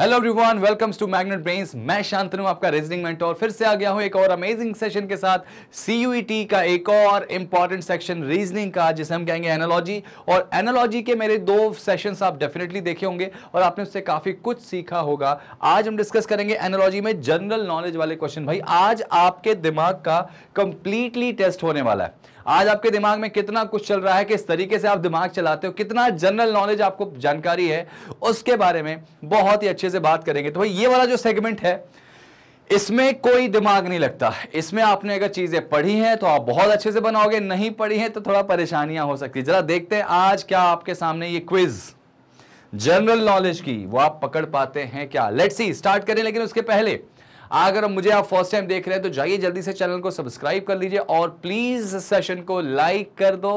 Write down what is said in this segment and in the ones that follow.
Hello everyone welcomes to magnet brains मैं शांतनु आपका reasoning mentor फिर से आ गया हूं एक और अमेजिंग सेशन के साथ सी e का एक और इम्पॉर्टेंट सेक्शन रीजनिंग का जिसे हम कहेंगे एनालॉजी और एनालॉजी के मेरे दो सेशंस आप डेफिनेटली देखे होंगे और आपने उससे काफ़ी कुछ सीखा होगा आज हम डिस्कस करेंगे एनोलॉजी में जनरल नॉलेज वाले क्वेश्चन भाई आज आपके दिमाग का कंप्लीटली टेस्ट होने वाला है आज आपके दिमाग में कितना कुछ चल रहा है किस तरीके से आप दिमाग चलाते हो कितना जनरल नॉलेज आपको जानकारी है उसके बारे में बहुत ही अच्छे से बात करेंगे तो भाई ये वाला जो सेगमेंट है इसमें कोई दिमाग नहीं लगता इसमें आपने अगर चीजें पढ़ी हैं तो आप बहुत अच्छे से बनाओगे नहीं पढ़ी हैं तो थोड़ा परेशानियां हो सकती है जरा देखते हैं आज क्या आपके सामने ये क्विज जनरल नॉलेज की वो आप पकड़ पाते हैं क्या लेट्स सी स्टार्ट करें लेकिन उसके पहले अगर मुझे आप फर्स्ट टाइम देख रहे हैं तो जाइए जल्दी से चैनल को सब्सक्राइब कर लीजिए और प्लीज़ सेशन को लाइक कर दो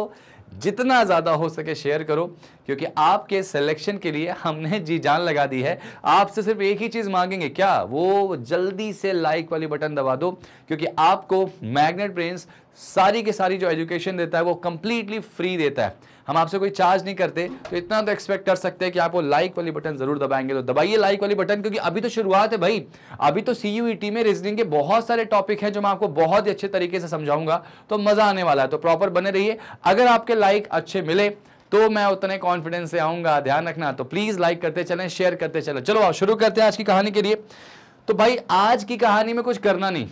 जितना ज़्यादा हो सके शेयर करो क्योंकि आपके सिलेक्शन के लिए हमने जी जान लगा दी है आपसे सिर्फ एक ही चीज़ मांगेंगे क्या वो जल्दी से लाइक वाली बटन दबा दो क्योंकि आपको मैग्नेट ब्रेन्स सारी की सारी जो एजुकेशन देता है वो कम्प्लीटली फ्री देता है हम आपसे कोई चार्ज नहीं करते तो इतना तो एक्सपेक्ट कर सकते हैं कि आप वो लाइक वाली बटन जरूर दबाएंगे तो दबाइए लाइक वाली बटन क्योंकि अभी तो शुरुआत है भाई अभी तो सी e में रीजनिंग के बहुत सारे टॉपिक हैं जो मैं आपको बहुत ही अच्छे तरीके से समझाऊंगा तो मज़ा आने वाला है तो प्रॉपर बने रहिए अगर आपके लाइक अच्छे मिले तो मैं उतने कॉन्फिडेंस से आऊंगा ध्यान रखना तो प्लीज़ लाइक करते चले शेयर करते चले चलो आप शुरू करते हैं आज की कहानी के लिए तो भाई आज की कहानी में कुछ करना नहीं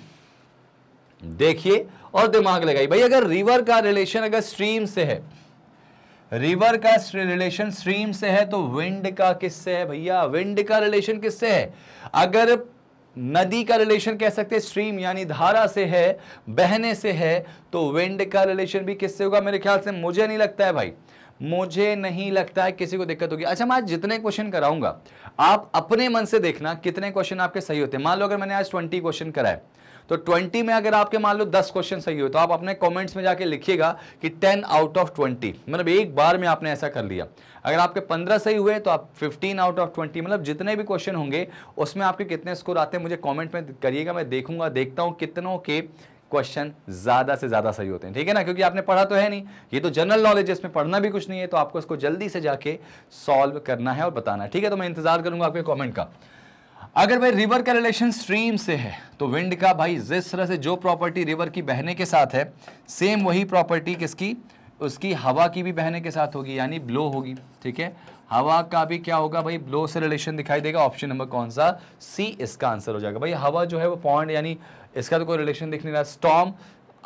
देखिए और दिमाग लगाई भाई अगर रिवर का रिलेशन अगर स्ट्रीम से है रिवर का रिलेशन स्ट्रीम से है तो विंड का किससे है भैया विंड का रिलेशन किससे है अगर नदी का रिलेशन कह सकते हैं स्ट्रीम यानी धारा से है बहने से है तो विंड का रिलेशन भी किससे होगा मेरे ख्याल से मुझे नहीं लगता है भाई मुझे नहीं लगता है किसी को दिक्कत होगी अच्छा मैं आज जितने क्वेश्चन कराऊंगा आप अपने मन से देखना कितने क्वेश्चन आपके सही होते हैं मान लो अगर मैंने आज ट्वेंटी क्वेश्चन कराए तो 20 में अगर आपके मान लो 10 क्वेश्चन सही हो तो आप अपने कमेंट्स में जाके लिखिएगा कि 10 आउट ऑफ 20 मतलब एक बार में आपने ऐसा कर लिया अगर आपके 15 सही हुए तो आप 15 आउट ऑफ 20 मतलब जितने भी क्वेश्चन होंगे उसमें आपके कितने स्कोर आते हैं मुझे कॉमेंट में करिएगा मैं देखूंगा देखता हूँ कितनों के क्वेश्चन ज़्यादा से ज़्यादा सही होते हैं ठीक है ना क्योंकि आपने पढ़ा तो है नहीं ये तो जनरल नॉलेज है इसमें पढ़ना भी कुछ नहीं है तो आपको इसको जल्दी से जाके सॉल्व करना है और बताना है ठीक है तो मैं इंतजार करूंगा आपके कॉमेंट का अगर भाई रिवर का रिलेशन स्ट्रीम से है तो विंड का भाई जिस तरह से जो प्रॉपर्टी रिवर की बहने के साथ है सेम वही प्रॉपर्टी किसकी उसकी हवा की भी बहने के साथ होगी यानी ब्लो होगी ठीक है हवा का भी क्या होगा भाई ब्लो से रिलेशन दिखाई देगा ऑप्शन नंबर कौन सा सी इसका आंसर हो जाएगा भाई हवा जो है वो पॉइंट यानी इसका तो कोई रिलेशन दिख नहीं रहा स्टॉम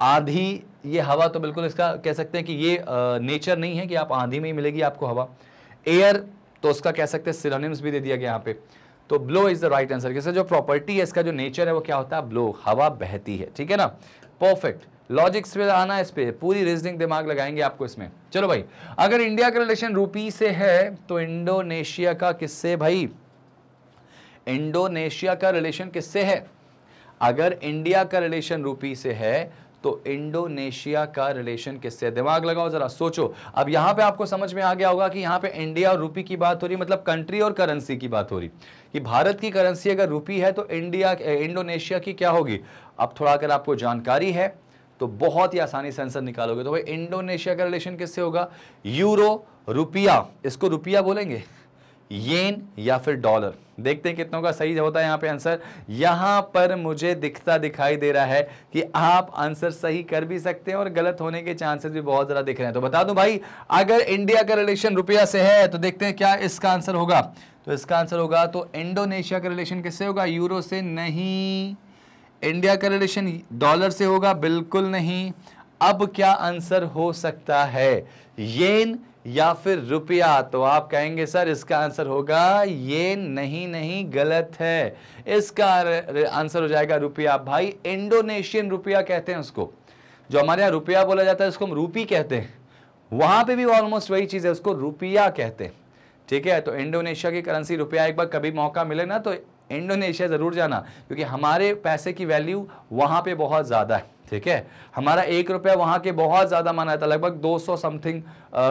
आधी ये हवा तो बिल्कुल इसका कह सकते हैं कि ये आ, नेचर नहीं है कि आप आंधी में ही मिलेगी आपको हवा एयर तो उसका कह सकते हैं सिरोनिम्स भी दे दिया गया यहाँ पे तो blow is the right answer किसका जो प्रॉपर्टी है इसका जो नेचर है वो क्या होता है ब्लो हवा बहती है ठीक है ना परफेक्ट लॉजिक्स पे आना इस पे पूरी रीजनिंग दिमाग लगाएंगे आपको इसमें चलो भाई अगर इंडिया का रिलेशन रूपी से है तो इंडोनेशिया का किससे भाई इंडोनेशिया का रिलेशन किससे है अगर इंडिया का रिलेशन रूपी से है तो इंडोनेशिया का रिलेशन किससे दिमाग लगाओ जरा सोचो अब यहां पे आपको समझ में आ गया होगा कि यहां पे इंडिया और रूपी की बात हो रही मतलब कंट्री और करेंसी की बात हो रही कि भारत की करेंसी अगर रूपी है तो इंडिया इंडोनेशिया की क्या होगी अब थोड़ा अगर आपको जानकारी है तो बहुत ही आसानी से आंसर निकालोगे तो भाई इंडोनेशिया का रिलेशन किससे होगा यूरो रुपया इसको रुपया बोलेंगे येन या फिर डॉलर देखते हैं कितनों का सही होता है यहाँ पे आंसर यहाँ पर मुझे दिखता दिखाई दे रहा है कि आप आंसर सही कर भी सकते हैं और गलत होने के चांसेस भी बहुत ज़्यादा दिख रहे हैं तो बता दूं भाई अगर इंडिया का रिलेशन रुपया से है तो देखते हैं क्या इसका आंसर होगा तो इसका आंसर होगा तो इंडोनेशिया का रिलेशन किससे होगा यूरो से नहीं इंडिया का रिलेशन डॉलर से होगा बिल्कुल नहीं अब क्या आंसर हो सकता है येन या फिर रुपया तो आप कहेंगे सर इसका आंसर होगा ये नहीं नहीं गलत है इसका आंसर हो जाएगा रुपया भाई इंडोनेशियन रुपया कहते हैं उसको जो हमारे यहाँ रुपया बोला जाता है उसको हम रूपी कहते हैं वहां पे भी ऑलमोस्ट वही चीज़ है उसको रुपया कहते हैं ठीक है तो इंडोनेशिया की करेंसी रुपया एक बार कभी मौका मिले ना तो इंडोनेशिया ज़रूर जाना क्योंकि हमारे पैसे की वैल्यू वहाँ पे बहुत ज़्यादा है ठीक है हमारा एक रुपया वहाँ के बहुत ज़्यादा माना जाता है लगभग 200 समथिंग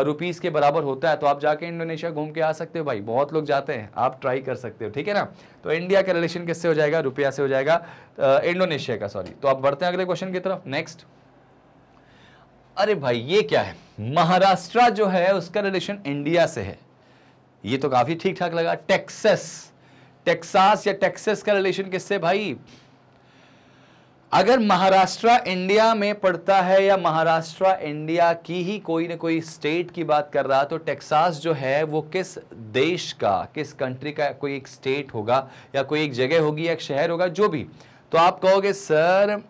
रुपीस के बराबर होता है तो आप जाके इंडोनेशिया घूम के आ सकते हो भाई बहुत लोग जाते हैं आप ट्राई कर सकते हो ठीक है ना तो इंडिया का रिलेशन किससे हो जाएगा रुपया से हो जाएगा इंडोनेशिया का सॉरी तो आप बढ़ते हैं अगले क्वेश्चन की तरफ नेक्स्ट अरे भाई ये क्या है महाराष्ट्र जो है उसका रिलेशन इंडिया से है ये तो काफ़ी ठीक ठाक लगा टेक्सस टेक्सास या टेक्सस का रिलेशन किससे भाई अगर महाराष्ट्र इंडिया में पड़ता है या महाराष्ट्र इंडिया की ही कोई ना कोई स्टेट की बात कर रहा तो टेक्सास जो है वो किस देश का किस कंट्री का कोई एक स्टेट होगा या कोई एक जगह होगी या एक शहर होगा जो भी तो आप कहोगे sir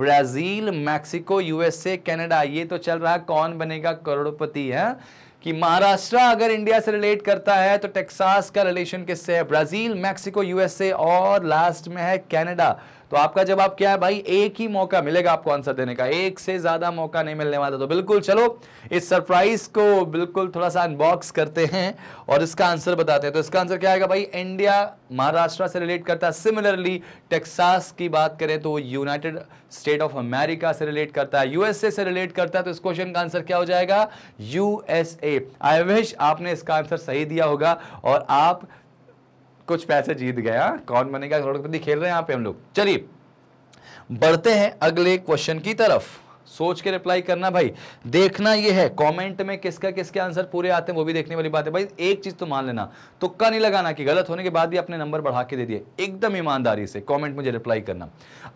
Brazil Mexico USA Canada ये तो चल रहा कौन बनेगा करोड़पति है हाँ? कि महाराष्ट्र अगर इंडिया से रिलेट करता है तो टेक्सास का रिलेशन किससे है ब्राजील मैक्सिको यूएसए और लास्ट में है कनाडा तो आपका जवाब क्या है भाई एक ही मौका मिलेगा आपको आंसर देने का एक से ज्यादा मौका नहीं मिलने वाला तो बिल्कुल चलो इस सरप्राइज को बिल्कुल थोड़ा सा अनबॉक्स करते हैं और इसका आंसर बताते हैं तो इसका आंसर क्या आएगा भाई इंडिया महाराष्ट्र से रिलेट करता है सिमिलरली टेक्सास की बात करें तो यूनाइटेड स्टेट ऑफ अमेरिका से रिलेट करता है यूएसए से रिलेट करता है तो इस क्वेश्चन का आंसर क्या हो जाएगा यूएसए आई विश आपने इसका आंसर सही दिया होगा और आप कुछ पैसे जीत गया हाँ? कौन बनेगा करोड़पति खेल रहे हैं यहाँ पे हम लोग चलिए बढ़ते हैं अगले क्वेश्चन की तरफ सोच के रिप्लाई करना भाई देखना ये है कमेंट में किसका किसके आंसर पूरे आते हैं वो भी देखने वाली बात है भाई एक चीज तो मान लेना तुक्का नहीं लगाना कि गलत होने के बाद भी अपने नंबर बढ़ा के दे दिए एकदम ईमानदारी से कमेंट मुझे रिप्लाई करना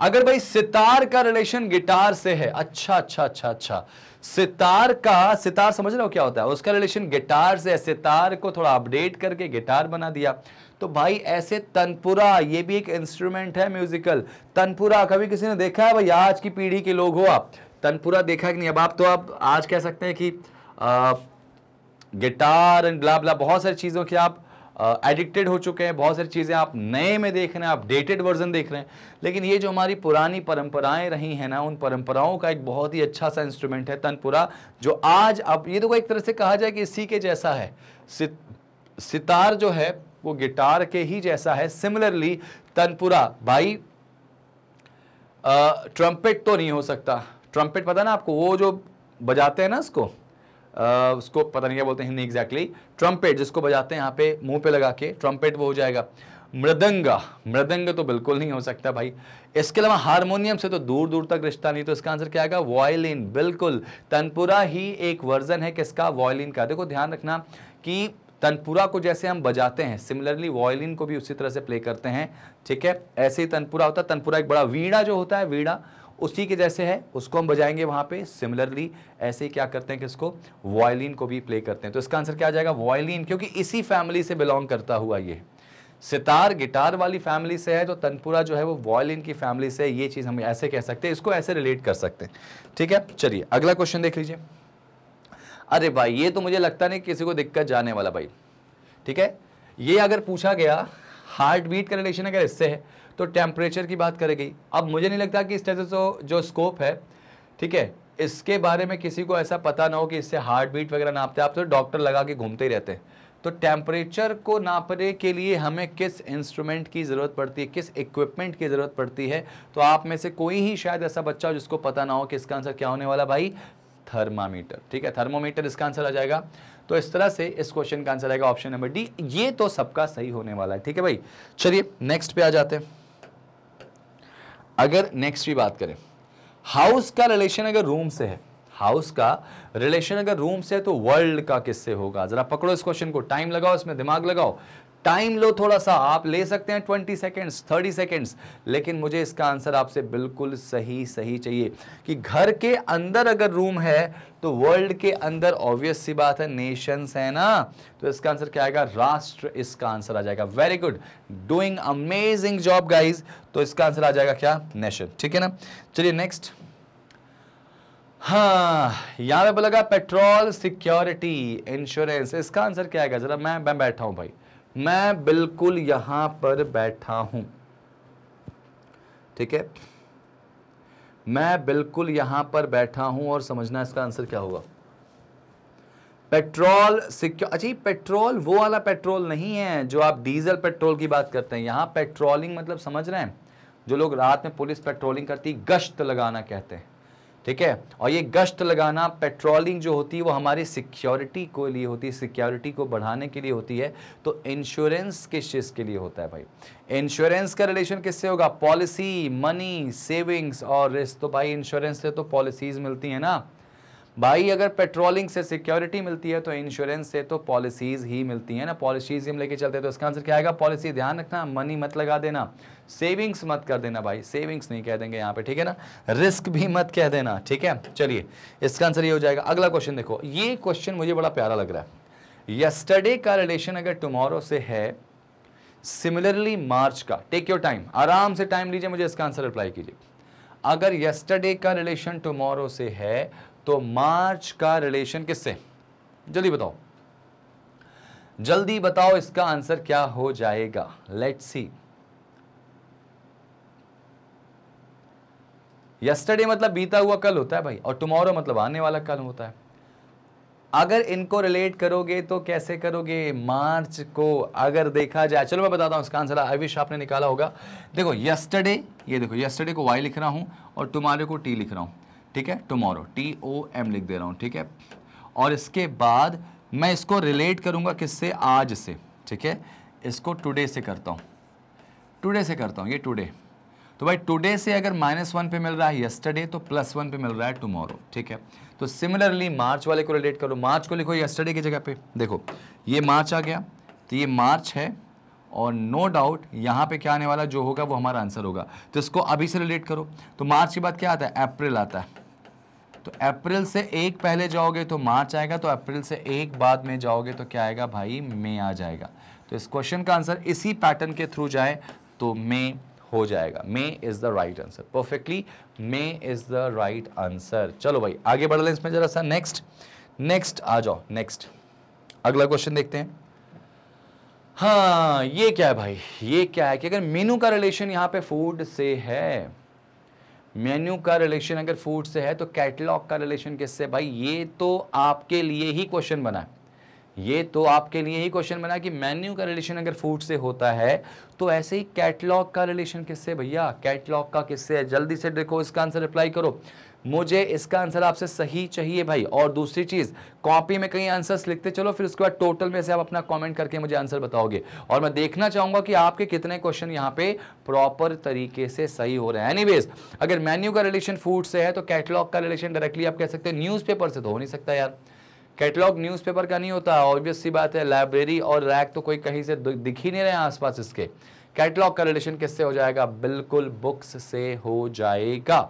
अगर भाई सितार का रिलेशन गिटार से है अच्छा अच्छा अच्छा अच्छा सितार का सितार समझ रहे हो क्या होता है उसका रिलेशन गिटार से है सितार को थोड़ा अपडेट करके गिटार बना दिया तो भाई ऐसे तनपुरा ये भी एक इंस्ट्रूमेंट है म्यूजिकल तनपुरा कभी किसी ने देखा है भाई आज की पीढ़ी के लोग हो आप तनपुरा देखा कि नहीं अब आप तो आप आज कह सकते हैं कि आ, गिटार एंड ब्ला ब्ला बहुत सारी चीज़ों की आप एडिक्टेड हो चुके हैं बहुत सारी चीज़ें आप नए में देख रहे हैं आप डेटेड वर्जन देख रहे हैं लेकिन ये जो हमारी पुरानी परंपराएं रही हैं ना उन परंपराओं का एक बहुत ही अच्छा सा इंस्ट्रूमेंट है तनपुरा जो आज अब ये तो एक तरह से कहा जाए कि इसी के जैसा है सितार जो है वो गिटार के ही जैसा है सिमिलरली तनपुरा भाई ट्रम्पेट तो नहीं हो सकता ट्रम्पेट पता ना आपको वो जो बजाते हैं ना उसको आ, उसको पता नहीं क्या बोलते हैं हिंदी एग्जैक्टली ट्रम्पेट जिसको बजाते हैं यहाँ पे मुंह पे लगा के ट्रम्पेट वो हो जाएगा मृदंगा मृदंग तो बिल्कुल नहीं हो सकता भाई इसके अलावा हारमोनियम से तो दूर दूर तक रिश्ता नहीं तो इसका आंसर क्या आएगा वॉयलिन बिल्कुल तनपुरा ही एक वर्जन है किसका वॉयलिन का देखो ध्यान रखना कि तनपुरा को जैसे हम बजाते हैं सिमिलरली वॉयलिन को भी उसी तरह से प्ले करते हैं ठीक है ऐसे ही तनपुरा होता है तनपुरा एक बड़ा वीणा जो होता है वीणा उसी के जैसे है उसको हम बजाएंगे वहाँ पे सिमिलरली ऐसे ही क्या करते हैं कि इसको वॉयलिन को भी प्ले करते हैं तो इसका आंसर क्या आ जाएगा वॉयलिन क्योंकि इसी फैमिली से बिलोंग करता हुआ ये सितार गिटार वाली फैमिली से है तो तनपुरा जो है वो वॉयलिन की फैमिली से ये चीज़ हम ऐसे कह सकते हैं इसको ऐसे रिलेट कर सकते हैं ठीक है चलिए अगला क्वेश्चन देख लीजिए अरे भाई ये तो मुझे लगता नहीं किसी को दिक्कत जाने वाला भाई ठीक है ये अगर पूछा गया हार्ट बीट का रिलेशन अगर इससे है तो टेम्परेचर की बात करेगी अब मुझे नहीं लगता कि इस तरह से जो स्कोप है ठीक है इसके बारे में किसी को ऐसा पता ना हो कि इससे हार्ट बीट वगैरह नापते आप तो डॉक्टर लगा के घूमते ही रहते हैं तो टेम्परेचर को नापने के लिए हमें किस इंस्ट्रूमेंट की ज़रूरत पड़ती है किस इक्विपमेंट की ज़रूरत पड़ती है तो आप में से कोई ही शायद ऐसा बच्चा हो जिसको पता ना हो कि इसका आंसर क्या होने वाला भाई थर्मामीटर ठीक है थर्मोमीटर इसका आंसर आ जाएगा तो इस तरह से इस क्वेश्चन का आंसर आएगा ऑप्शन नंबर डी ये तो सबका सही होने वाला है ठीक है भाई चलिए नेक्स्ट पे आ जाते हैं अगर नेक्स्ट की बात करें हाउस का रिलेशन अगर रूम से है हाउस का रिलेशन अगर रूम से है तो वर्ल्ड का किससे होगा जरा पकड़ो इस क्वेश्चन को टाइम लगाओ इसमें दिमाग लगाओ टाइम लो थोड़ा सा आप ले सकते हैं ट्वेंटी सेकेंड्स थर्टी सेकेंड्स लेकिन मुझे इसका आंसर आपसे बिल्कुल सही सही चाहिए कि घर के अंदर अगर रूम है तो वर्ल्ड के अंदर ऑब्वियस सी बात है नेशंस है ना तो इसका आंसर क्या आएगा राष्ट्र इसका आंसर आ जाएगा very good doing amazing job guys तो इसका आंसर आ जाएगा क्या नेशन ठीक है ना चलिए नेक्स्ट हाँ यहाँ पे बोलेगा पेट्रोल सिक्योरिटी इंश्योरेंस इसका आंसर क्या आएगा जरा मैं मैं बैठा हूँ भाई मैं बिल्कुल यहां पर बैठा हूं ठीक है मैं बिल्कुल यहां पर बैठा हूं और समझना इसका आंसर क्या होगा पेट्रोल सिक्योर अच्छा पेट्रोल वो वाला पेट्रोल नहीं है जो आप डीजल पेट्रोल की बात करते हैं यहां पेट्रोलिंग मतलब समझ रहे हैं जो लोग रात में पुलिस पेट्रोलिंग करती गश्त लगाना कहते हैं ठीक है और ये गश्त लगाना पेट्रोलिंग जो होती है वो हमारी सिक्योरिटी को लिए होती है सिक्योरिटी को बढ़ाने के लिए होती है तो इंश्योरेंस किस चीज़ के लिए होता है भाई इंश्योरेंस का रिलेशन किससे होगा पॉलिसी मनी सेविंग्स और रिस्क तो भाई इंश्योरेंस से तो पॉलिसीज मिलती हैं ना भाई अगर पेट्रोलिंग से सिक्योरिटी मिलती है तो इंश्योरेंस से तो पॉलिसीज ही मिलती है ना पॉलिसीज हम लेके चलते हैं तो इसका आंसर क्या आएगा पॉलिसी ध्यान रखना मनी मत लगा देना सेविंग्स मत कर देना भाई सेविंग्स नहीं कह देंगे यहाँ पे ठीक है ना रिस्क भी मत कह देना ठीक है चलिए इसका आंसर ये हो जाएगा अगला क्वेश्चन देखो ये क्वेश्चन मुझे बड़ा प्यारा लग रहा है यस्टरडे का रिलेशन अगर टुमारो से है सिमिलरली मार्च का टेक योर टाइम आराम से टाइम लीजिए मुझे इसका आंसर अप्लाई कीजिए अगर यस्टरडे का रिलेशन टुमारो से है तो मार्च का रिलेशन किससे जल्दी बताओ जल्दी बताओ इसका आंसर क्या हो जाएगा लेट सी यस्टरडे मतलब बीता हुआ कल होता है भाई और टुमारो मतलब आने वाला कल होता है अगर इनको रिलेट करोगे तो कैसे करोगे मार्च को अगर देखा जाए चलो मैं बताता हूं इसका आंसर आई विश आपने निकाला होगा देखो यस्टरडे ये देखो यस्टरडे को वाई लिख रहा हूं और टुमारो को टी लिख रहा हूं ठीक है टुमारो टी ओ एम लिख दे रहा हूँ ठीक है और इसके बाद मैं इसको रिलेट करूँगा किससे आज से ठीक है इसको टुडे से करता हूँ टुडे से करता हूँ ये टुडे तो भाई टुडे से अगर माइनस वन पे मिल रहा है यस्टरडे तो प्लस वन पे मिल रहा है टुमारो ठीक है तो सिमिलरली मार्च वाले को रिलेट करो मार्च को लिखो यस्टरडे की जगह पे देखो ये मार्च आ गया तो ये मार्च है और नो डाउट यहाँ पे क्या आने वाला जो होगा वो हमारा आंसर होगा तो इसको अभी से रिलेट करो तो मार्च के बाद क्या आता है अप्रैल आता है तो अप्रैल से एक पहले जाओगे तो मार्च आएगा तो अप्रैल से एक बाद में जाओगे तो क्या आएगा भाई मे आ जाएगा तो इस क्वेश्चन का आंसर इसी पैटर्न के थ्रू जाए तो मे हो जाएगा May is the right answer perfectly May is the right answer चलो भाई आगे बढ़ लें इसमें जरा सा नेक्स्ट नेक्स्ट आ जाओ नेक्स्ट अगला क्वेश्चन देखते हैं हाँ ये क्या है भाई ये क्या है कि अगर मेनू का रिलेशन यहाँ पे फूड से है मेन्यू का रिलेशन अगर फूड से है तो कैटलॉग का रिलेशन किससे भाई ये तो आपके लिए ही क्वेश्चन बना है ये तो आपके लिए ही क्वेश्चन बना कि मेन्यू का रिलेशन अगर फूड से होता है तो ऐसे ही कैटलॉग का रिलेशन किससे भैया कैटलॉग का किससे है जल्दी से देखो इसका आंसर रिप्लाई करो मुझे इसका आंसर आपसे सही चाहिए भाई और दूसरी चीज़ कॉपी में कहीं आंसर्स लिखते चलो फिर उसके बाद टोटल में से आप अपना कमेंट करके मुझे आंसर बताओगे और मैं देखना चाहूँगा कि आपके कितने क्वेश्चन यहाँ पे प्रॉपर तरीके से सही हो रहे हैं एनीवेज अगर मेन्यू का रिलेशन फूड से है तो कैटलॉग का रिलेशन डायरेक्टली आप कह सकते हैं न्यूज से तो हो नहीं सकता यार कैटलॉग न्यूज़पेपर का नहीं होता ऑब्वियस सी बात है लाइब्रेरी और रैक तो कोई कहीं से दिख ही नहीं रहे आसपास इसके कैटलॉग का रिलेशन किससे हो जाएगा बिल्कुल बुक्स से हो जाएगा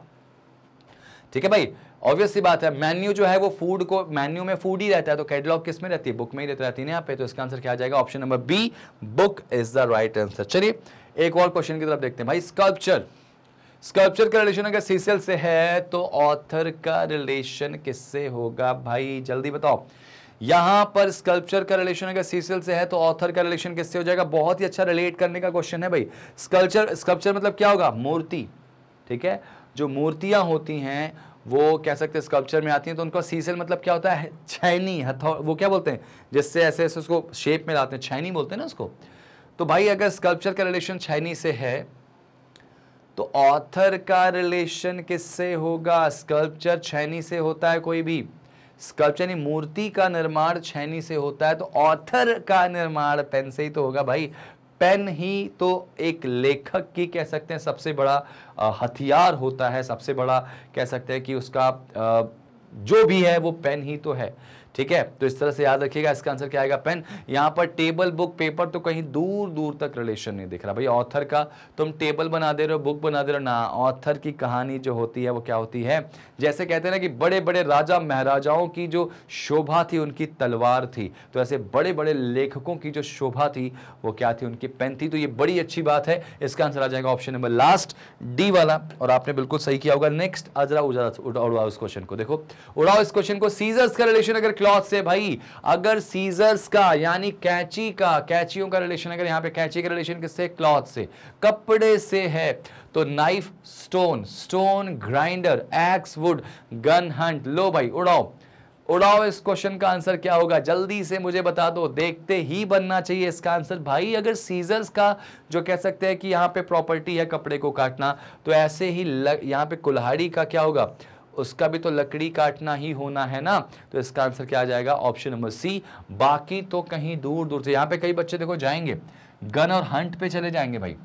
ठीक है भाई ऑब्वियस सी बात है मेन्यू जो है वो फूड को मेन्यू में फूड ही रहता है तो कैटलॉग किस में रहती है बुक में ही रहती है यहाँ पे तो इसका आंसर क्या आ जाएगा option number B book is the right answer चलिए एक और क्वेश्चन की तरफ देखते हैं भाई स्कल्पचर स्कल्पचर का रिलेशन अगर सीसीएल से है तो ऑथर का रिलेशन किससे होगा भाई जल्दी बताओ यहां पर स्कल्पचर का रिलेशन अगर सीसीएल से है तो ऑथर का रिलेशन किससे हो जाएगा बहुत ही अच्छा रिलेट करने का क्वेश्चन है भाई स्कल्पचर स्कल्पचर मतलब क्या होगा मूर्ति ठीक है जो मूर्तियां होती हैं वो कह सकते हैं स्कल्पचर में आती हैं तो उनका सीसल मतलब क्या होता है छैनी हथौ वो क्या बोलते हैं जिससे ऐसे ऐसे उसको शेप में लाते हैं छैनी बोलते हैं ना उसको तो भाई अगर स्कल्पचर का रिलेशन छैनी से है तो ऑथर का रिलेशन किससे होगा स्कल्पचर छैनी से होता है कोई भी स्कल्पचर यानी मूर्ति का निर्माण छैनी से होता है तो ऑथर का निर्माण पेन से ही तो होगा भाई पेन ही तो एक लेखक की कह सकते हैं सबसे बड़ा हथियार होता है सबसे बड़ा कह सकते हैं कि उसका जो भी है वो पेन ही तो है ठीक है तो इस तरह से याद रखिएगा इसका आंसर क्या आएगा पेन यहाँ पर टेबल बुक पेपर तो कहीं दूर दूर तक रिलेशन नहीं दिख रहा भाई ऑथर का तुम टेबल बना दे रहे हो बुक बना दे रहे हो ना ऑथर की कहानी जो होती है वो क्या होती है जैसे कहते हैं ना कि बड़े बड़े राजा महाराजाओं की जो शोभा थी उनकी तलवार थी तो ऐसे बड़े बड़े लेखकों की जो शोभा थी वो क्या थी उनकी पेन थी तो ये बड़ी अच्छी बात है इसका आंसर आ जाएगा ऑप्शन नंबर लास्ट डी वाला और आपने बिल्कुल सही किया होगा नेक्स्ट अजरा उजरा उड़ाओ इस क्वेश्चन को देखो उड़ाओ इस क्वेश्चन को सीजर्स का रिलेशन अगर क्लॉथ से भाई अगर सीजर्स का यानी कैची का कैचियों का रिलेशन अगर यहां पे कैची का रिलेशन किससे क्लॉथ से कपड़े से है तो knife stone stone grinder axe wood gun hunt लो भाई उड़ाओ उड़ाओ इस क्वेश्चन का आंसर क्या होगा जल्दी से मुझे बता दो देखते ही बनना चाहिए इसका आंसर भाई अगर सीजर्स का जो कह सकते हैं कि यहाँ पे प्रॉपर्टी है कपड़े को काटना तो ऐसे ही यहाँ पे कुल्हाड़ी का क्या होगा उसका भी तो लकड़ी काटना ही होना है ना तो इसका आंसर क्या आ जाएगा ऑप्शन नंबर सी बाकी तो कहीं दूर दूर से यहाँ पे कई बच्चे देखो जाएंगे गन और हंट पे चले जाएंगे भाई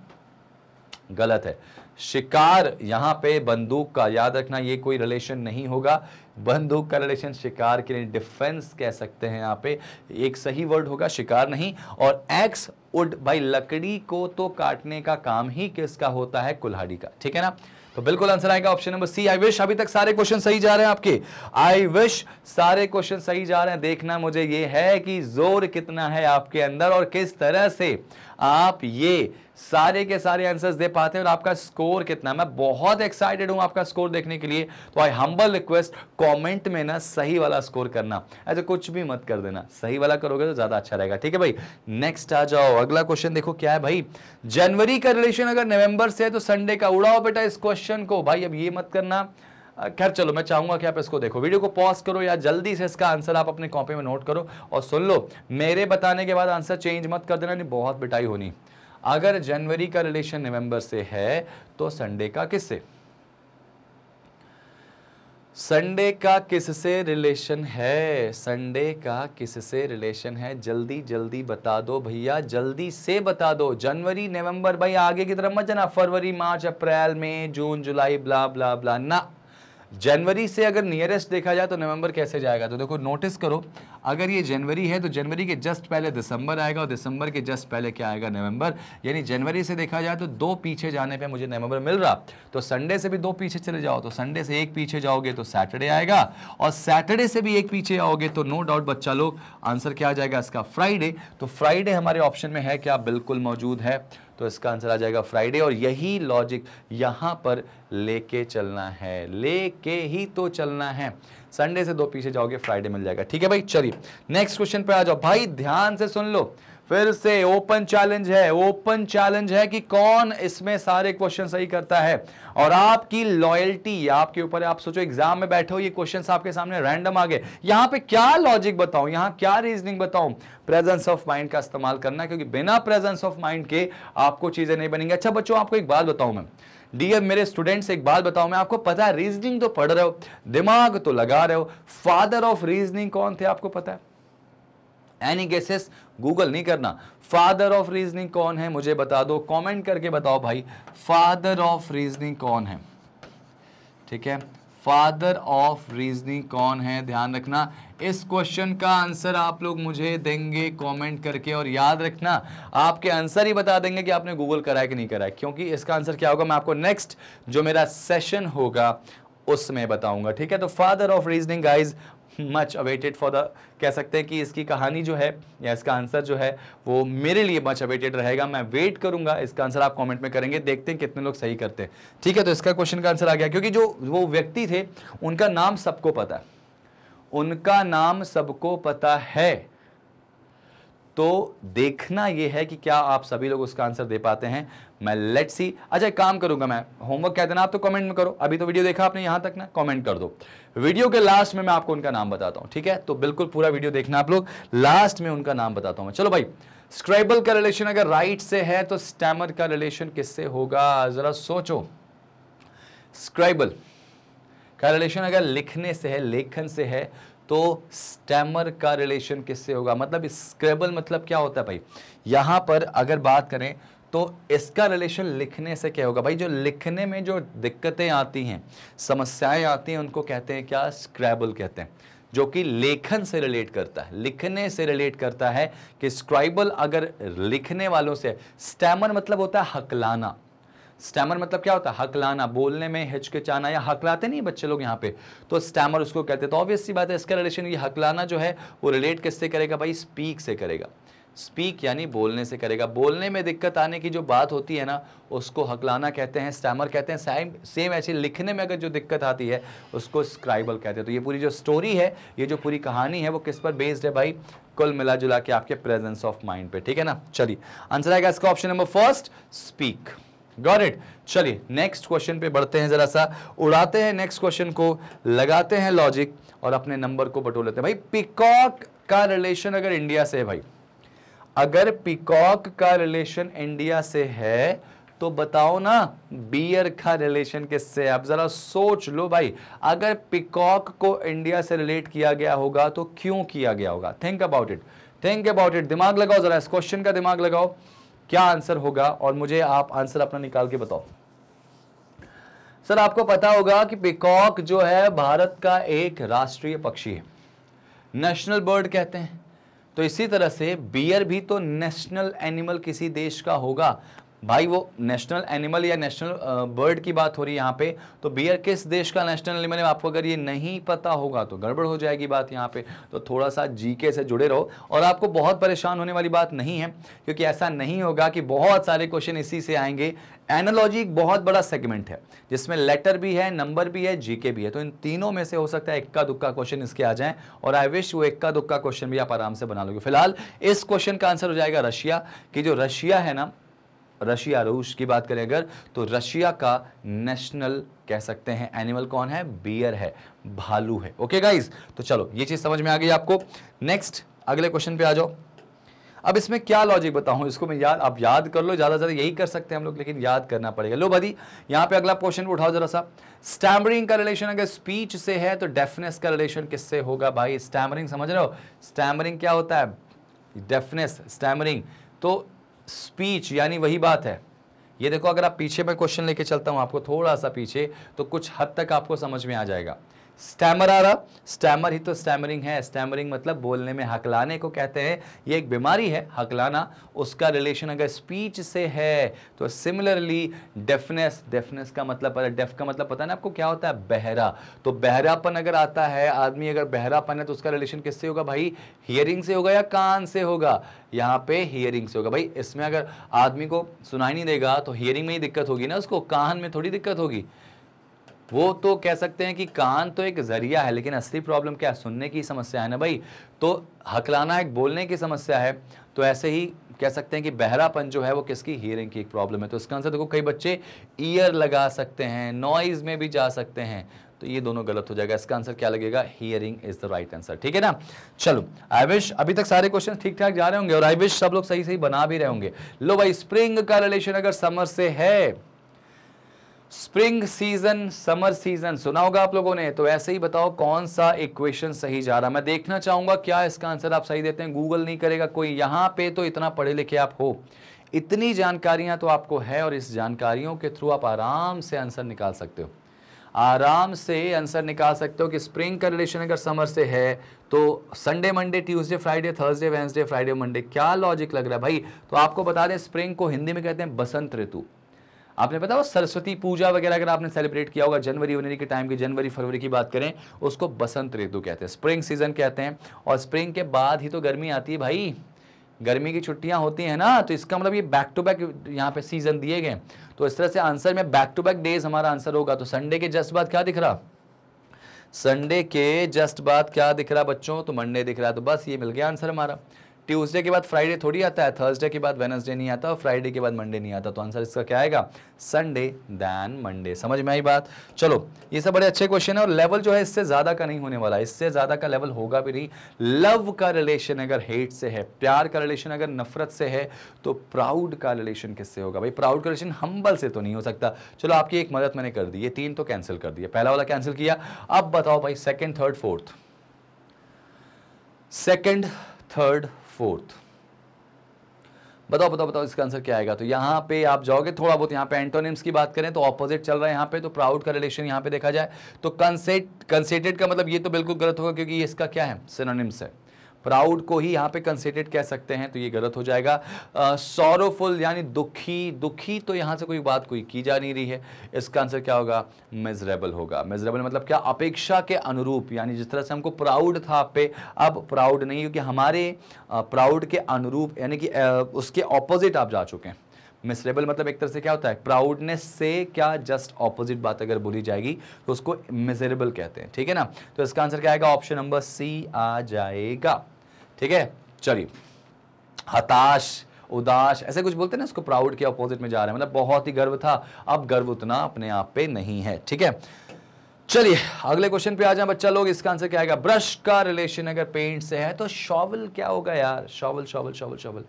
गलत है शिकार यहां पे बंदूक का याद रखना ये कोई रिलेशन नहीं होगा बंदूक का रिलेशन शिकार के लिए डिफेंस कह सकते हैं यहाँ पे एक सही वर्ड होगा शिकार नहीं और एक्स उड भाई लकड़ी को तो काटने का काम ही किसका होता है कुल्हाड़ी का ठीक है ना तो बिल्कुल आंसर आएगा option number C I wish अभी तक सारे क्वेश्चन सही जा रहे हैं आपके आई विश सारे क्वेश्चन सही जा रहे हैं देखना मुझे ये है कि जोर कितना है आपके अंदर और किस तरह से आप ये सारे के सारे आंसर्स दे पाते हैं और आपका स्कोर कितना मैं बहुत एक्साइटेड हूं आपका स्कोर देखने के लिए तो आई हम्बल रिक्वेस्ट कमेंट में ना सही वाला स्कोर करना ऐसे कुछ भी मत कर देना सही वाला करोगे तो ज़्यादा अच्छा रहेगा ठीक है भाई नेक्स्ट आ जाओ अगला क्वेश्चन देखो क्या है भाई जनवरी का रिलेशन अगर नवंबर से है तो संडे का उड़ाओ बेटा इस क्वेश्चन को भाई अब ये मत करना खैर चलो मैं चाहूंगा कि आप इसको देखो वीडियो को पॉज करो या जल्दी से इसका आंसर आप अपने कॉपी में नोट करो और सुन लो मेरे बताने के बाद आंसर चेंज मत कर देना नहीं बहुत बिटाई होनी अगर जनवरी का रिलेशन नवंबर से है तो संडे का किससे संडे का किससे रिलेशन है संडे का किससे रिलेशन है जल्दी जल्दी बता दो भैया जल्दी से बता दो जनवरी नवंबर भाई आगे की तरफ मत जाना फरवरी मार्च अप्रैल मई जून जुलाई ब्ला ब्ला ब्ला ना जनवरी से अगर नियरेस्ट देखा जाए तो नवंबर कैसे जाएगा तो देखो नोटिस करो अगर ये जनवरी है तो जनवरी के जस्ट पहले दिसंबर आएगा और दिसंबर के जस्ट पहले क्या आएगा नवंबर यानी जनवरी से देखा जाए तो दो पीछे जाने पे मुझे नवंबर मिल रहा तो संडे से भी दो पीछे चले जाओ तो संडे से एक पीछे जाओगे तो सैटरडे आएगा और सैटरडे से भी एक पीछे आओगे तो नो डाउट बच्चा लोग आंसर क्या आ जाएगा इसका फ्राइडे तो फ्राइडे हमारे ऑप्शन में है क्या बिल्कुल मौजूद है तो इसका आंसर आ जाएगा फ्राइडे और यही लॉजिक यहाँ पर लेके चलना है लेके ही तो चलना है संडे से दो पीछे जाओगे फ्राइडे मिल जाएगा ठीक है भाई चलिए नेक्स्ट क्वेश्चन पर आ जाओ भाई ध्यान से सुन लो फिर से ओपन चैलेंज है ओपन चैलेंज है कि कौन इसमें सारे क्वेश्चन सही करता है और आपकी लॉयल्टी आपके ऊपर आप सोचो एग्जाम में बैठे हो ये क्वेश्चंस आपके सामने रैंडम आ गए यहां पे क्या लॉजिक बताऊं यहां क्या रीजनिंग बताऊं प्रेजेंस ऑफ माइंड का इस्तेमाल करना क्योंकि बिना प्रेजेंस ऑफ माइंड के आपको चीजें नहीं बनेंगी अच्छा बच्चों आपको एक बात बताऊं मैं डीएम मेरे स्टूडेंट्स एक बात बताऊं मैं आपको पता है रीजनिंग तो पढ़ रहे हो दिमाग तो लगा रहे हो फादर ऑफ रीजनिंग कौन थे आपको पता है एनी गेसेस गूगल नहीं करना फादर ऑफ रीजनिंग कौन है मुझे बता दो कमेंट करके बताओ भाई फादर ऑफ रीजनिंग कौन है ठीक है फादर ऑफ रीजनिंग कौन है ध्यान रखना इस क्वेश्चन का आंसर आप लोग मुझे देंगे कमेंट करके और याद रखना आपके आंसर ही बता देंगे कि आपने गूगल करा है कि नहीं कराया क्योंकि इसका आंसर क्या होगा मैं आपको नेक्स्ट जो मेरा सेशन होगा उसमें बताऊंगा ठीक है तो father of reasoning guys much awaited for the कह सकते हैं कि इसकी कहानी जो है या इसका आंसर जो है वो मेरे लिए मच अवेटेड रहेगा मैं वेट करूंगा इसका आंसर आप कमेंट में करेंगे देखते हैं कितने लोग सही करते हैं ठीक है तो इसका क्वेश्चन का आंसर आ गया क्योंकि जो वो व्यक्ति थे उनका नाम सबको पता है उनका नाम सबको पता है तो देखना यह है कि क्या आप सभी लोग उसका आंसर दे पाते हैं मैं लेट सी अच्छा एक काम करूंगा मैं होमवर्क क्या देना आप तो कमेंट में करो अभी तो वीडियो देखा आपने यहां तक ना कमेंट कर दो वीडियो के लास्ट में मैं आपको उनका नाम बताता हूं ठीक है तो बिल्कुल पूरा वीडियो देखना आप लोग लास्ट में उनका नाम बताता हूं मैं चलो भाई स्क्राइबल का रिलेशन अगर राइट से है तो स्टैमर का रिलेशन किससे होगा ज़रा सोचो स्क्राइबल का रिलेशन अगर लिखने से है लेखन से है तो स्टैमर का रिलेशन किससे होगा मतलब स्क्रेबल मतलब क्या होता है भाई यहां पर अगर बात करें तो इसका रिलेशन लिखने से क्या होगा भाई जो लिखने में जो दिक्कतें आती हैं समस्याएं आती हैं उनको कहते हैं क्या स्क्रैबल कहते हैं जो कि लेखन से रिलेट करता है लिखने से रिलेट करता है कि स्क्राइबल अगर लिखने वालों से स्टैमर मतलब होता है हकलाना स्टैमर मतलब क्या होता है हकलाना बोलने में हिचकिचाना या हकलाते नहीं बच्चे लोग यहाँ पे तो स्टैमर उसको कहते हैं तो ऑब्वियसली बात है इसका रिलेशन ये हकलाना जो है वो रिलेट किससे करेगा भाई स्पीक से करेगा स्पीक यानी बोलने से करेगा बोलने में दिक्कत आने की जो बात होती है ना उसको हकलाना कहते हैं स्टैमर कहते हैं सेम सेम ऐसे लिखने में अगर जो दिक्कत आती है उसको स्क्राइबल कहते हैं तो ये पूरी जो स्टोरी है ये जो पूरी कहानी है वो किस पर बेस्ड है भाई कुल मिला जुला के आपके प्रेजेंस ऑफ माइंड पे ठीक है ना चलिए आंसर आएगा इसका option number first speak got it चलिए नेक्स्ट क्वेश्चन पे बढ़ते हैं जरा सा उड़ाते हैं नेक्स्ट क्वेश्चन को लगाते हैं लॉजिक और अपने नंबर को बटोर लेते हैं भाई पिकॉक का रिलेशन अगर इंडिया से है भाई अगर पिकॉक का रिलेशन इंडिया से है तो बताओ ना बियर का रिलेशन किससे आप जरा सोच लो भाई अगर पिकॉक को इंडिया से रिलेट किया गया होगा तो क्यों किया गया होगा think about it think about it दिमाग लगाओ जरा इस क्वेश्चन का दिमाग लगाओ क्या आंसर होगा और मुझे आप आंसर अपना निकाल के बताओ सर आपको पता होगा कि पिकॉक जो है भारत का एक राष्ट्रीय पक्षी है नेशनल बर्ड कहते हैं तो इसी तरह से बियर भी तो नेशनल एनिमल किसी देश का होगा भाई वो नेशनल एनिमल या नेशनल बर्ड की बात हो रही है यहाँ पे तो बियर किस देश का नेशनल एनिमल है आपको अगर ये नहीं पता होगा तो गड़बड़ हो जाएगी बात यहाँ पे तो थोड़ा सा जीके से जुड़े रहो और आपको बहुत परेशान होने वाली बात नहीं है क्योंकि ऐसा नहीं होगा कि बहुत सारे क्वेश्चन इसी से आएंगे एनोलॉजी एक बहुत बड़ा सेगमेंट है जिसमें लेटर भी है नंबर भी है जीके भी है तो इन तीनों में से हो सकता है इक्का दुक्का क्वेश्चन इसके आ जाए और आई विश वो इक्का दुक्का क्वेश्चन भी आप आराम से बना लोगे फिलहाल इस क्वेश्चन का आंसर हो जाएगा रशिया कि जो रशिया है ना रशिया रूस की बात करें अगर तो रशिया का नेशनल कह सकते हैं एनिमल कौन है बियर है भालू है ओके गाइज तो चलो ये चीज़ समझ में आ गई आपको नेक्स्ट अगले क्वेश्चन पे आ जाओ अब इसमें क्या लॉजिक बताऊं इसको मैं याद आप याद कर लो ज़्यादा ज़्यादा यही कर सकते हैं हम लोग लेकिन याद करना पड़ेगा लो भाई यहां पे अगला क्वेश्चन उठाओ जरा सा स्टैमरिंग का रिलेशन अगर स्पीच से है तो डेफनेस का रिलेशन किससे होगा भाई स्टैमरिंग समझ रहे हो स्टैमरिंग क्या होता है डेफनेस स्टैमरिंग तो स्पीच यानी वही बात है ये देखो अगर आप पीछे में क्वेश्चन लेके चलता हूँ आपको थोड़ा सा पीछे तो कुछ हद तक आपको समझ में आ जाएगा स्टैमर आ रहा स्टैमर ही तो स्टैमरिंग है स्टैमरिंग मतलब बोलने में हकलाने को कहते हैं ये एक बीमारी है हकलाना उसका रिलेशन अगर स्पीच से है तो सिमिलरली डेफनेस डेफनेस का मतलब पता डेफ का मतलब पता ना आपको क्या होता है बहरा तो बहरापन अगर आता है आदमी अगर बहरापन है तो उसका रिलेशन किससे होगा भाई हियरिंग से होगा या कान से होगा यहाँ पे हियरिंग से होगा भाई इसमें अगर आदमी को सुनाई नहीं देगा तो हियरिंग में ही दिक्कत होगी ना उसको कान में थोड़ी दिक्कत होगी वो तो कह सकते हैं कि कान तो एक जरिया है लेकिन असली प्रॉब्लम क्या है सुनने की समस्या है ना भाई तो हकलाना एक बोलने की समस्या है तो ऐसे ही कह सकते हैं कि बहरापन जो है वो किसकी हियरिंग की एक प्रॉब्लम है तो इसका आंसर देखो कई बच्चे ईयर लगा सकते हैं नॉइज़ में भी जा सकते हैं तो ये दोनों गलत हो जाएगा इसका आंसर क्या लगेगा hearing is the right answer ठीक है ना चलो आई विश अभी तक सारे क्वेश्चन ठीक ठाक जा रहे होंगे और आई विश सब लोग सही सही बना भी रहे होंगे लो भाई स्प्रिंग का रिलेशन अगर समर से है स्प्रिंग सीजन समर सीजन सुना होगा आप लोगों ने तो ऐसे ही बताओ कौन सा इक्वेशन सही जा रहा मैं देखना चाहूंगा क्या इसका आंसर आप सही देते हैं गूगल नहीं करेगा कोई यहां पे तो इतना पढ़े लिखे आप हो इतनी जानकारियां तो आपको है और इस जानकारियों के थ्रू आप आराम से आंसर निकाल सकते हो आराम से आंसर निकाल सकते हो कि स्प्रिंग का रिलेशन अगर समर से है तो Sunday Monday Tuesday Friday Thursday Wednesday Friday Monday क्या लॉजिक लग रहा है भाई तो आपको बता दें स्प्रिंग को हिंदी में कहते हैं बसंत ऋतु आपने पता वो सरस्वती पूजा वगैरह अगर आपने सेलिब्रेट किया होगा जनवरी वनवरी के टाइम की जनवरी फरवरी की बात करें उसको बसंत ऋतु कहते हैं स्प्रिंग सीजन कहते हैं और स्प्रिंग के बाद ही तो गर्मी आती है भाई गर्मी की छुट्टियां होती हैं ना तो इसका मतलब ये बैक टू बैक यहाँ पे सीजन दिए गए तो इस तरह से आंसर में बैक टू बैक डेज हमारा आंसर होगा तो संडे के जस्ट बाद क्या दिख रहा संडे के जस्ट बाद क्या दिख रहा बच्चों तो मंडे दिख रहा तो बस ये मिल गया आंसर हमारा ट्यूसडे के बाद फ्राइडे थोड़ी आता है थर्सडे के बाद वेनसडे नहीं आता और फ्राइडे के बाद मंडे नहीं आता तो आंसर इसका क्या आएगा संडे दैन मंडे समझ में आई बात चलो ये सब बड़े अच्छे क्वेश्चन है और लेवल जो है इससे ज़्यादा का नहीं होने वाला इससे ज़्यादा का लेवल होगा भी नहीं लव का रिलेशन अगर हेट से है प्यार का रिलेशन अगर नफरत से है तो प्राउड का रिलेशन किससे होगा भाई प्राउड का रिलेशन हम्बल से तो नहीं हो सकता चलो आपकी एक मदद मैंने कर दी ये तीन तो कैंसिल कर दिया पहला वाला कैंसिल किया अब बताओ भाई second third fourth second third fourth बताओ बताओ बताओ इसका आंसर क्या आएगा तो यहाँ पे आप जाओगे थोड़ा बहुत यहाँ पे एंटोनिम्स की बात करें तो ऑपोजिट चल रहा है यहाँ पे तो प्राउड का रिलेशन यहाँ पे देखा जाए तो कंसेट कंसेटेड का मतलब ये तो बिल्कुल गलत होगा क्योंकि ये इसका क्या है सिनोनिम्स है प्राउड को ही यहाँ पे कंसेटेड कह सकते हैं तो ये गलत हो जाएगा सॉरोफुल यानी दुखी दुखी तो यहाँ से कोई बात कोई की जा नहीं रही है इसका आंसर क्या होगा मेजरेबल होगा मेजरेबल मतलब क्या अपेक्षा के अनुरूप यानी जिस तरह से हमको प्राउड था आप पे अब प्राउड नहीं क्योंकि हमारे प्राउड के अनुरूप यानी कि उसके ऑपोजिट आप जा चुके हैं मिसरेबल मतलब एक तरह से क्या होता है प्राउडनेस से क्या जस्ट ऑपोजिट बात अगर बोली जाएगी तो उसको मिजरेबल कहते हैं ठीक है ना तो इसका आंसर क्या आएगा ऑप्शन नंबर सी आ जाएगा ठीक है चलिए हताश उदास ऐसे कुछ बोलते हैं ना उसको प्राउड के अपोजिट में जा रहे हैं मतलब बहुत ही गर्व था अब गर्व उतना अपने आप पे नहीं है ठीक है चलिए अगले क्वेश्चन पे आ जाए बच्चा लोग इसका आंसर क्या आएगा ब्रश का रिलेशन अगर पेंट से है तो शॉवल क्या होगा यार शॉवल शॉवल शॉवल शॉवल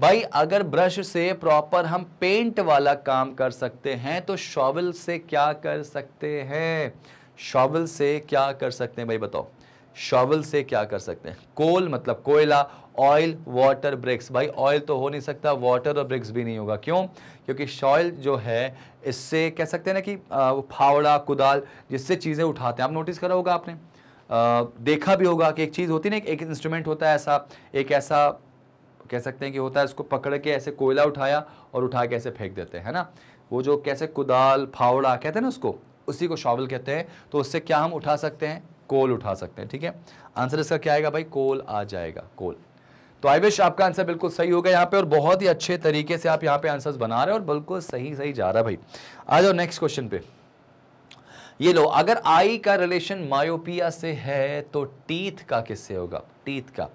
भाई अगर ब्रश से प्रॉपर हम पेंट वाला काम कर सकते हैं तो शॉवल से क्या कर सकते हैं शॉवल से क्या कर सकते हैं भाई बताओ शॉवल से क्या कर सकते हैं कोल मतलब कोयला ऑयल वाटर ब्रिक्स भाई ऑयल तो हो नहीं सकता वाटर और ब्रिक्स भी नहीं होगा क्यों क्योंकि शॉयल जो है इससे कह सकते हैं ना कि फावड़ा कुदाल जिससे चीज़ें उठाते हैं आप नोटिस करा होगा आपने आ, देखा भी होगा कि एक चीज़ होती ना एक इंस्ट्रूमेंट होता है ऐसा एक ऐसा कह सकते हैं कि होता है इसको पकड़ के ऐसे कोयला उठाया और उठा के ऐसे फेंक देते हैं ना वो जो कैसे कुदाल फावड़ा कहते हैं ना उसको उसी को शॉवल कहते हैं तो उससे क्या हम उठा सकते हैं कोल उठा सकते हैं ठीक है आंसर इसका क्या आएगा भाई कोल आ जाएगा कोल तो आई विश आपका आंसर बिल्कुल सही होगा यहाँ पे और बहुत ही अच्छे तरीके से आप यहाँ पे आंसर्स बना रहे हो और बिल्कुल सही सही जा रहा है भाई आ जाओ नेक्स्ट क्वेश्चन पे ये लो अगर आई का रिलेशन मायोपिया से है तो टीथ का किससे होगा टीथ का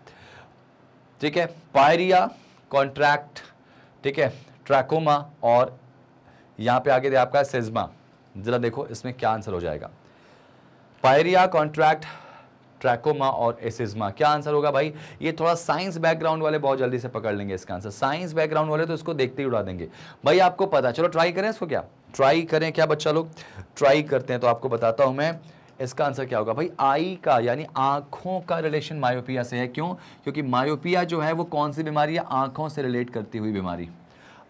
ठीक है पायरिया कॉन्ट्रैक्ट ठीक है ट्रैकोमा और यहाँ पे आगे दे आपका सेजमा ज़रा देखो इसमें क्या आंसर हो जाएगा पायरिया कॉन्ट्रैक्ट ट्रैकोमा और एसिज्मा क्या आंसर होगा भाई ये थोड़ा साइंस बैकग्राउंड वाले बहुत जल्दी से पकड़ लेंगे इसका आंसर साइंस बैकग्राउंड वाले तो इसको देखते ही उड़ा देंगे भाई आपको पता चलो ट्राई करें इसको क्या ट्राई करें क्या बच्चा लोग ट्राई करते हैं तो आपको बताता हूं मैं इसका आंसर क्या होगा भाई आई का यानी आंखों का रिलेशन मायोपिया से है क्यों क्योंकि मायोपिया जो है वो कौन सी बीमारी है आंखों से रिलेट करती हुई बीमारी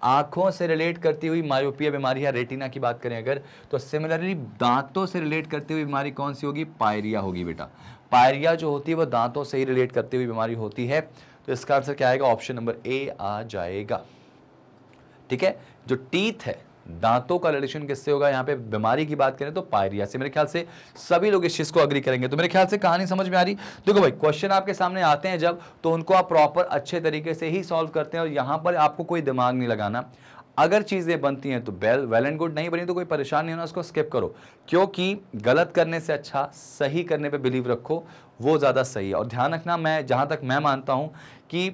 आँखों से रिलेट करती हुई मायोपिया बीमारी या रेटिना की बात करें अगर तो सिमिलरली दांतों से रिलेट करती हुई बीमारी कौन सी होगी पायरिया होगी बेटा पायरिया जो होती है वो दांतों से ही रिलेट करती हुई बीमारी होती है तो इसका आंसर क्या आएगा ऑप्शन नंबर ए आ जाएगा ठीक है जो टीथ है दांतों का रिलेशन किससे होगा यहाँ पे बीमारी की बात करें तो पायरिया से मेरे ख्याल से सभी लोग इस चीज़ को अग्री करेंगे तो मेरे ख्याल से कहानी समझ में आ रही देखो भाई क्वेश्चन आपके सामने आते हैं जब तो उनको आप प्रॉपर अच्छे तरीके से ही सॉल्व करते हैं और यहाँ पर आपको कोई दिमाग नहीं लगाना अगर चीज़ें बनती हैं तो बेल वेल एंड गुड नहीं बनी तो कोई परेशान नहीं होना उसको स्किप करो क्योंकि गलत करने से अच्छा सही करने पे बिलीव रखो वो ज़्यादा सही है और ध्यान रखना मैं जहां तक मैं मानता हूं कि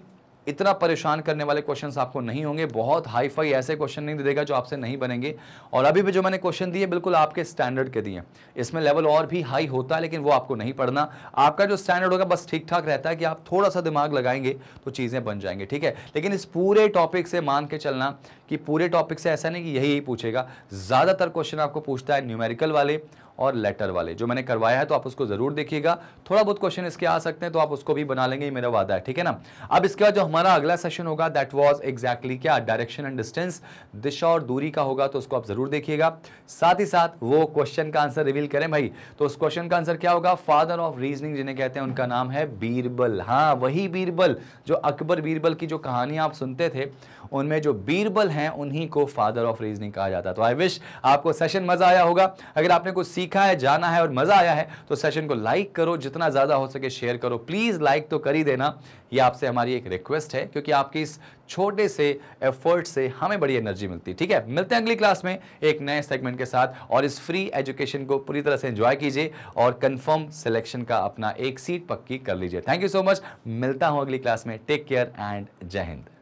इतना परेशान करने वाले क्वेश्चन आपको नहीं होंगे बहुत हाई फाई ऐसे क्वेश्चन नहीं देगा जो आपसे नहीं बनेंगे और अभी भी जो मैंने क्वेश्चन दिए बिल्कुल आपके स्टैंडर्ड के दिए इसमें लेवल और भी हाई होता है लेकिन वो आपको नहीं पढ़ना आपका जो स्टैंडर्ड होगा बस ठीक ठाक रहता है कि आप थोड़ा सा दिमाग लगाएंगे तो चीज़ें बन जाएंगे ठीक है लेकिन इस पूरे टॉपिक से मान के चलना कि पूरे टॉपिक से ऐसा नहीं कि यही यही पूछेगा ज़्यादातर क्वेश्चन आपको पूछता है न्यूमेरिकल वाले और लेटर वाले जो मैंने करवाया है तो आप उसको ज़रूर देखिएगा थोड़ा बहुत क्वेश्चन इसके आ सकते हैं तो आप उसको भी बना लेंगे ये मेरा वादा है ठीक है ना अब इसके बाद जो हमारा अगला सेशन होगा दैट वॉज एग्जैक्टली क्या डायरेक्शन एंड डिस्टेंस दिशा और दूरी का होगा तो उसको आप ज़रूर देखिएगा साथ ही साथ वो क्वेश्चन का आंसर रिवील करें भाई तो उस क्वेश्चन का आंसर क्या होगा फादर ऑफ रीजनिंग जिन्हें कहते हैं उनका नाम है बीरबल हाँ वही बीरबल जो अकबर बीरबल की जो कहानी आप सुनते थे उनमें जो बीरबल हैं उन्हीं को फादर ऑफ रीजनिंग कहा जाता है तो आई विश आपको सेशन मजा आया होगा अगर आपने कुछ सीख सीखा है जाना है और मज़ा आया है तो सेशन को लाइक करो जितना ज़्यादा हो सके शेयर करो प्लीज़ लाइक तो कर ही देना ये आपसे हमारी एक रिक्वेस्ट है क्योंकि आपके इस छोटे से एफर्ट से हमें बड़ी एनर्जी मिलती है ठीक है मिलते हैं अगली क्लास में एक नए सेगमेंट के साथ और इस फ्री एजुकेशन को पूरी तरह से एंजॉय कीजिए और कंफर्म सिलेक्शन का अपना एक सीट पक्की कर लीजिए थैंक यू सो मच मिलता हूं अगली क्लास में टेक केयर एंड जय हिंद